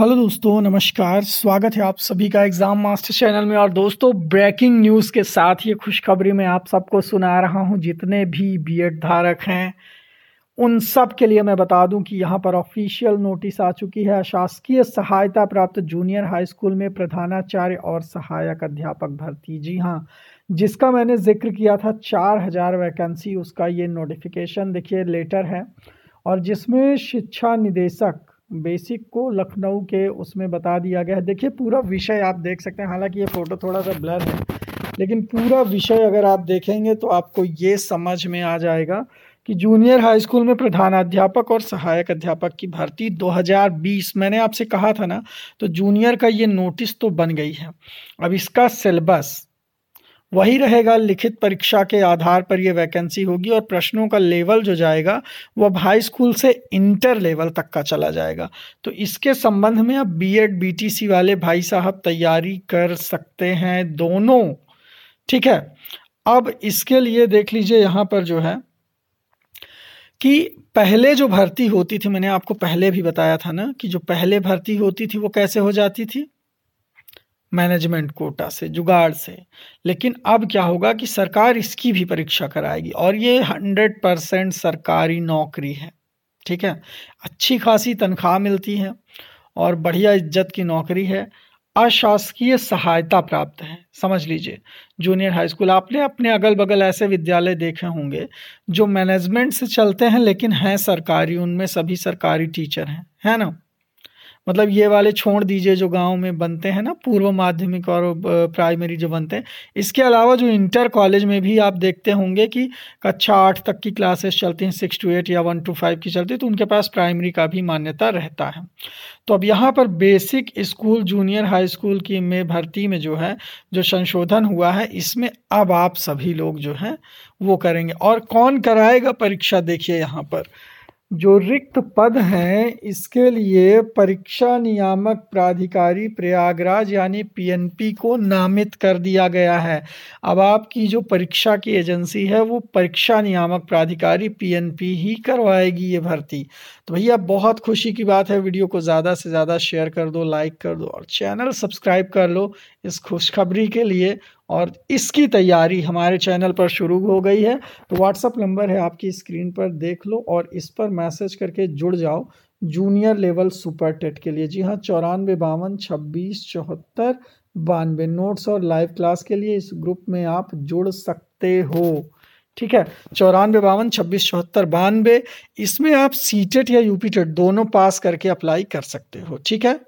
hello दोस्तों नमस्कार स्वागत है आप सभी का एग्ज़ाम मास्टर चैनल में और दोस्तों ब्रेकिंग न्यूज़ के साथ ये खुशखबरी मैं आप सबको सुना रहा हूँ जितने भी एड धारक हैं उन सब के लिए मैं बता दूं कि यहाँ पर ऑफिशियल नोटिस आ चुकी है शासकीय सहायता प्राप्त जूनियर हाई स्कूल में प्रधानाचार्य और सहायक अध्यापक भर्ती जी हाँ जिसका मैंने जिक्र किया था चार हज़ार वैकेंसी उसका ये नोटिफिकेशन देखिए लेटर है और जिसमें शिक्षा निदेशक बेसिक को लखनऊ के उसमें बता दिया गया है देखिए पूरा विषय आप देख सकते हैं हालांकि ये फ़ोटो थोड़ा सा ब्लर है लेकिन पूरा विषय अगर आप देखेंगे तो आपको ये समझ में आ जाएगा कि जूनियर हाई स्कूल में प्रधानाध्यापक और सहायक अध्यापक की भर्ती 2020 मैंने आपसे कहा था ना तो जूनियर का ये नोटिस तो बन गई है अब इसका सिलेबस वही रहेगा लिखित परीक्षा के आधार पर यह वैकेंसी होगी और प्रश्नों का लेवल जो जाएगा वह हाई स्कूल से इंटर लेवल तक का चला जाएगा तो इसके संबंध में अब बीएड बीटीसी वाले भाई साहब तैयारी कर सकते हैं दोनों ठीक है अब इसके लिए देख लीजिए यहां पर जो है कि पहले जो भर्ती होती थी मैंने आपको पहले भी बताया था ना कि जो पहले भर्ती होती थी वो कैसे हो जाती थी मैनेजमेंट कोटा से जुगाड़ से लेकिन अब क्या होगा कि सरकार इसकी भी परीक्षा कराएगी और ये हंड्रेड परसेंट सरकारी नौकरी है ठीक है अच्छी खासी तनख्वाह मिलती है और बढ़िया इज्जत की नौकरी है अशासकीय सहायता प्राप्त है समझ लीजिए जूनियर हाई स्कूल आपने अपने अगल बगल ऐसे विद्यालय देखे होंगे जो मैनेजमेंट से चलते हैं लेकिन हैं सरकारी उनमें सभी सरकारी टीचर हैं है ना मतलब ये वाले छोड़ दीजिए जो गांव में बनते हैं ना पूर्व माध्यमिक और प्राइमरी जो बनते हैं इसके अलावा जो इंटर कॉलेज में भी आप देखते होंगे कि कक्षा आठ तक की क्लासेस चलती हैं सिक्स टू एट या वन टू फाइव की चलती है तो उनके पास प्राइमरी का भी मान्यता रहता है तो अब यहाँ पर basic school junior high school की में भर्ती में जो है जो संशोधन हुआ है इसमें अब आप सभी लोग जो हैं वो करेंगे और कौन कराएगा परीक्षा देखिए यहाँ पर जो रिक्त पद हैं इसके लिए परीक्षा नियामक प्राधिकारी प्रयागराज यानी पीएनपी को नामित कर दिया गया है अब आपकी जो परीक्षा की एजेंसी है वो परीक्षा नियामक प्राधिकारी पीएनपी ही करवाएगी ये भर्ती तो भैया बहुत खुशी की बात है वीडियो को ज़्यादा से ज़्यादा शेयर कर दो लाइक कर दो और चैनल सब्सक्राइब कर लो इस खुशखबरी के लिए और इसकी तैयारी हमारे चैनल पर शुरू हो गई है तो व्हाट्सअप नंबर है आपकी स्क्रीन पर देख लो और इस पर मैसेज करके जुड़ जाओ जूनियर लेवल सुपर टेट के लिए जी हाँ चौरानवे बावन छब्बीस चौहत्तर बानवे नोट्स और लाइव क्लास के लिए इस ग्रुप में आप जुड़ सकते हो ठीक है चौरानवे बावन छब्बीस चौहत्तर बानवे इसमें आप सी टेट या यूपी टेट दोनों पास करके अप्लाई कर सकते हो ठीक है